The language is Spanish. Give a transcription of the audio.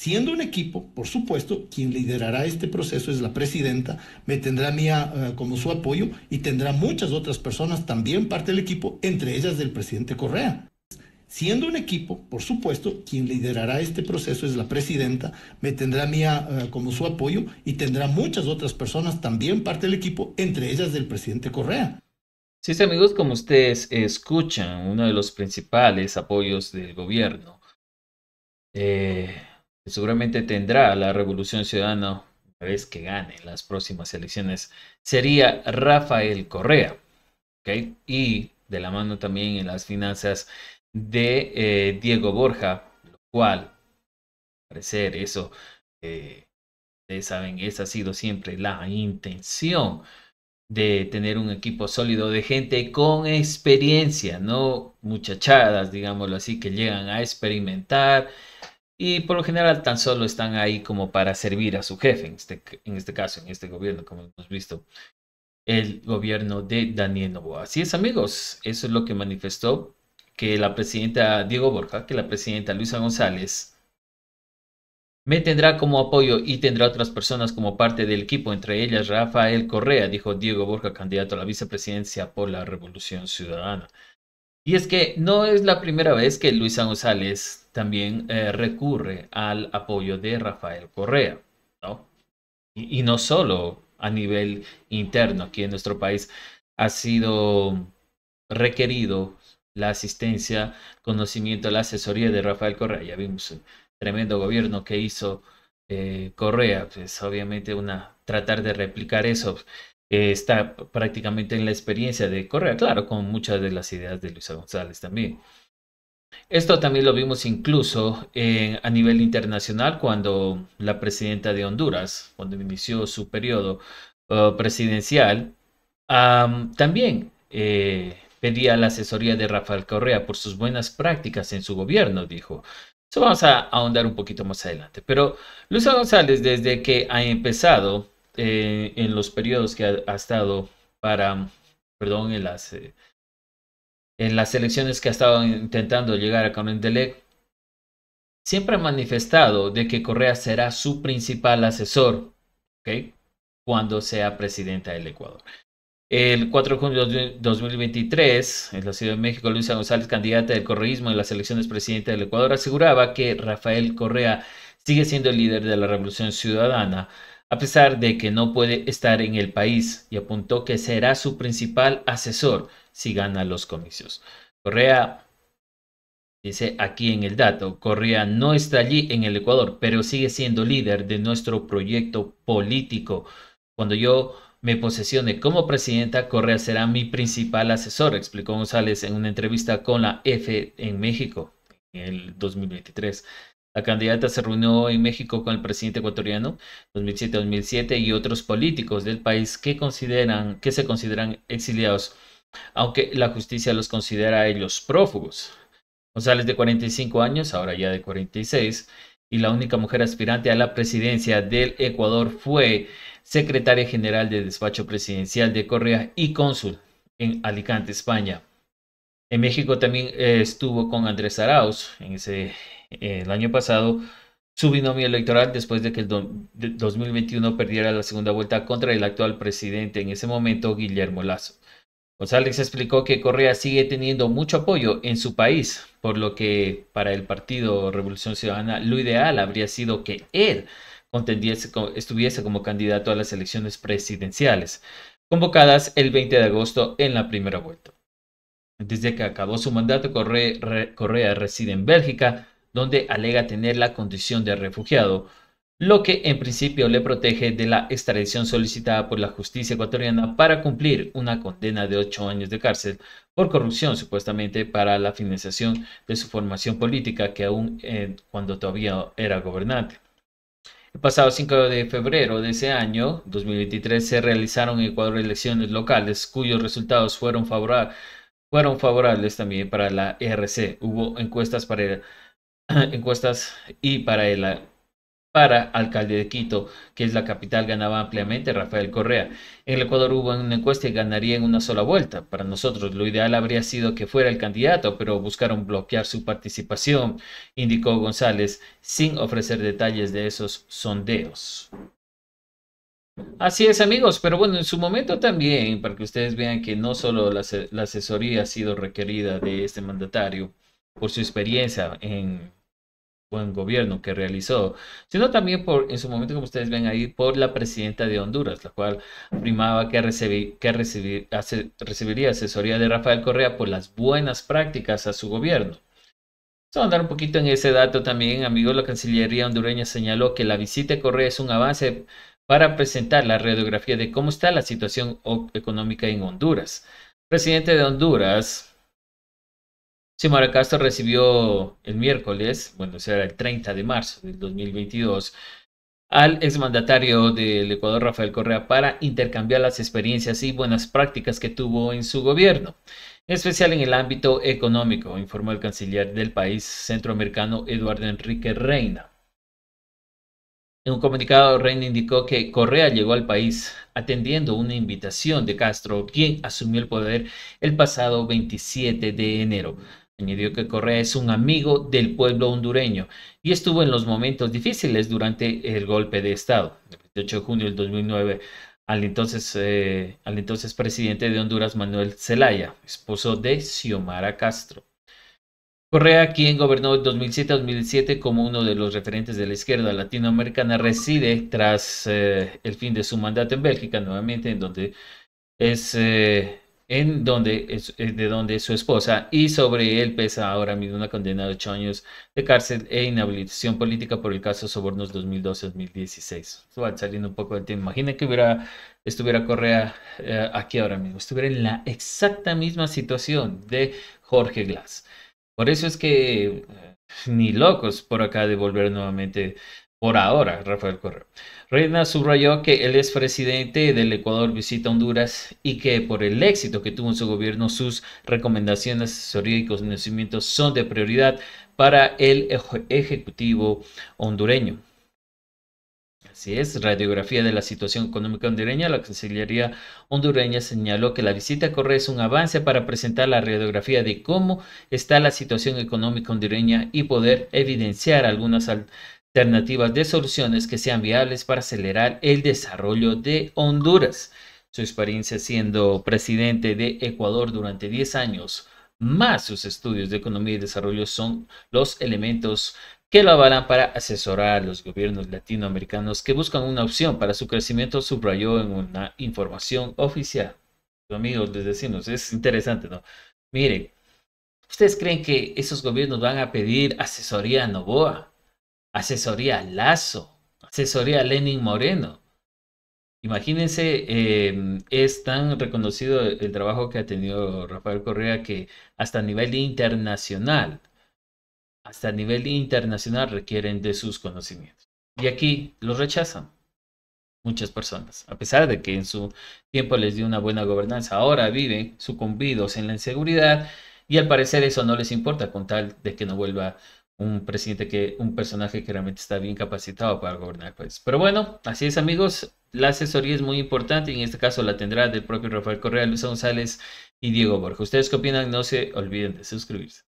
Siendo un equipo, por supuesto, quien liderará este proceso es la presidenta, me tendrá mía ah, ah, como su apoyo y tendrá muchas otras personas también parte del equipo, entre ellas del presidente Correa. Siendo un equipo, por supuesto, quien liderará este proceso es la presidenta, me tendrá mía ah, como su apoyo y tendrá muchas otras personas también parte del equipo, entre ellas del presidente Correa. Sí, amigos, como ustedes escuchan, uno de los principales apoyos del gobierno. Eh, seguramente tendrá la Revolución Ciudadana una vez que gane las próximas elecciones, sería Rafael Correa. Y de la mano también en las finanzas de eh, Diego Borja, lo cual, parecer, eso, eh, ustedes saben, esa ha sido siempre la intención de tener un equipo sólido de gente con experiencia, no muchachadas, digámoslo así, que llegan a experimentar, y por lo general tan solo están ahí como para servir a su jefe, en este, este caso, en este gobierno, como hemos visto, el gobierno de Daniel Novoa. Así es, amigos, eso es lo que manifestó que la presidenta Diego Borja, que la presidenta Luisa González, me tendrá como apoyo y tendrá otras personas como parte del equipo, entre ellas Rafael Correa, dijo Diego Borja, candidato a la vicepresidencia por la Revolución Ciudadana. Y es que no es la primera vez que Luis González también eh, recurre al apoyo de Rafael Correa, ¿no? Y, no solo a nivel interno aquí en nuestro país, ha sido requerido la asistencia, conocimiento, la asesoría de Rafael Correa. Ya vimos el tremendo gobierno que hizo eh, Correa, pues obviamente una, tratar de replicar eso está prácticamente en la experiencia de Correa, claro, con muchas de las ideas de Luisa González también. Esto también lo vimos incluso a nivel internacional cuando la presidenta de Honduras, cuando inició su periodo uh, presidencial, también eh, pedía la asesoría de Rafael Correa por sus buenas prácticas en su gobierno, dijo. Eso vamos a ahondar un poquito más adelante. Pero Luisa González, desde que ha empezado eh, en los periodos que ha, estado para, perdón, en las, eh, las elecciones que ha estado intentando llegar a deleg siempre ha manifestado de que Correa será su principal asesor, Cuando sea presidenta del Ecuador. El 4 de junio de 2023, en la Ciudad de México, Luisa González, candidata del correísmo en las elecciones presidenta del Ecuador, aseguraba que Rafael Correa sigue siendo el líder de la Revolución Ciudadana, a pesar de que no puede estar en el país, y apuntó que será su principal asesor si gana los comicios. Correa Dice aquí en el dato, Correa no está allí en el Ecuador, pero sigue siendo líder de nuestro proyecto político. Cuando yo me posesione como presidenta, Correa será mi principal asesor, explicó González en una entrevista con la F en México en el 2023. La candidata se reunió en México con el presidente ecuatoriano 2007-2007 y otros políticos del país que, consideran, que se consideran exiliados, aunque la justicia los considera a ellos prófugos. González, de 45 años, ahora ya de 46, y la única mujer aspirante a la presidencia del Ecuador fue secretaria general de despacho presidencial de Correa y cónsul en Alicante, España. En México también eh, estuvo con Andrés Arauz en ese eh, el año pasado su binomio electoral después de que el 2021 perdiera la segunda vuelta contra el actual presidente en ese momento, Guillermo Lazo. González explicó que Correa sigue teniendo mucho apoyo en su país, por lo que para el partido Revolución Ciudadana lo ideal habría sido que él contendiese, estuviese como candidato a las elecciones presidenciales, convocadas el 20 de agosto en la primera vuelta. Desde que acabó su mandato, Correa reside en Bélgica, donde alega tener la condición de refugiado, lo que en principio le protege de la extradición solicitada por la justicia ecuatoriana para cumplir una condena de ocho años de cárcel por corrupción supuestamente para la financiación de su formación política que aún eh, cuando todavía era gobernante. El pasado 5 de febrero de ese año, 2023, se realizaron en Ecuador elecciones locales cuyos resultados fueron, favorables también para la e RC. Hubo encuestas para... El encuestas y para el para alcalde de Quito, que es la capital, ganaba ampliamente Rafael Correa. En el Ecuador hubo una encuesta y ganaría en una sola vuelta. Para nosotros lo ideal habría sido que fuera el candidato, pero buscaron bloquear su participación, indicó González, sin ofrecer detalles de esos sondeos. Así es, amigos, pero bueno, en su momento también, para que ustedes vean que no solo la asesoría ha sido requerida de este mandatario por su experiencia en buen gobierno que realizó, sino también por, en su momento, como ustedes ven ahí, por la presidenta de Honduras, la cual primaba que, que recibiría asesoría de Rafael Correa por las buenas prácticas a su gobierno. Vamos a andar un poquito en ese dato también, amigos. La Cancillería hondureña señaló que la visita de Correa es un avance para presentar la radiografía de cómo está la situación económica en Honduras. presidente de Honduras, Simón Castro recibió el miércoles, bueno, será el 30 de marzo del 2022, al exmandatario del Ecuador, Rafael Correa, para intercambiar las experiencias y buenas prácticas que tuvo en su gobierno, en especial en el ámbito económico, informó el canciller del país centroamericano, Eduardo Enrique Reina. En un comunicado, Reina indicó que Correa llegó al país atendiendo una invitación de Castro, quien asumió el poder el pasado 27 de enero. Añadió que Correa es un amigo del pueblo hondureño y estuvo en los momentos difíciles durante el golpe de Estado, el 28 de junio del 2009, al entonces, eh, al entonces presidente de Honduras, Manuel Zelaya, esposo de Xiomara Castro. Correa, quien gobernó en 2007 a 2007 como uno de los referentes de la izquierda latinoamericana, reside tras eh, el fin de su mandato en Bélgica nuevamente, en donde es eh, en donde, es, eh, de donde su esposa y sobre él pesa ahora mismo una condena de ocho años de cárcel e inhabilitación política por el caso Sobornos 2012-2016. Va saliendo un poco de tiempo. Imagina que hubiera, estuviera Correa eh, aquí ahora mismo, estuviera en la exacta misma situación de Jorge Glass. Por eso es que eh, ni locos por acá de volver nuevamente por ahora, Rafael Correa. Reina subrayó que el presidente del Ecuador visita Honduras y que por el éxito que tuvo en su gobierno, sus recomendaciones, asesoría y conocimientos son de prioridad para el Ejecutivo hondureño. Así es, radiografía de la situación económica hondureña. La Cancillería hondureña señaló que la visita a Correa es un avance para presentar la radiografía de cómo está la situación económica hondureña y poder evidenciar algunas alternativas de soluciones que sean viables para acelerar el desarrollo de Honduras. Su experiencia siendo presidente de Ecuador durante 10 años, más sus estudios de economía y desarrollo son los elementos que lo avalan para asesorar a los gobiernos latinoamericanos que buscan una opción para su crecimiento, subrayó en una información oficial. Amigos, les decimos, es interesante, ¿no? Miren, ¿ustedes creen que esos gobiernos van a pedir asesoría a Novoa? asesoría Lazo, asesoría Lenin Moreno. Imagínense, em, es tan reconocido el trabajo que ha tenido Rafael Correa que hasta a nivel internacional, hasta a nivel internacional requieren de sus conocimientos. Y aquí los rechazan muchas personas, a pesar de que en su tiempo les dio una buena gobernanza, ahora viven sucumbidos en la inseguridad y al parecer eso no les importa con tal de que no vuelva un presidente que, un personaje que realmente está bien capacitado para gobernar, pues. Pero bueno, así es, amigos. La asesoría es muy importante y en este caso la tendrá del propio Rafael Correa, Luis González y Diego Borja. ¿Ustedes qué opinan? No se olviden de suscribirse.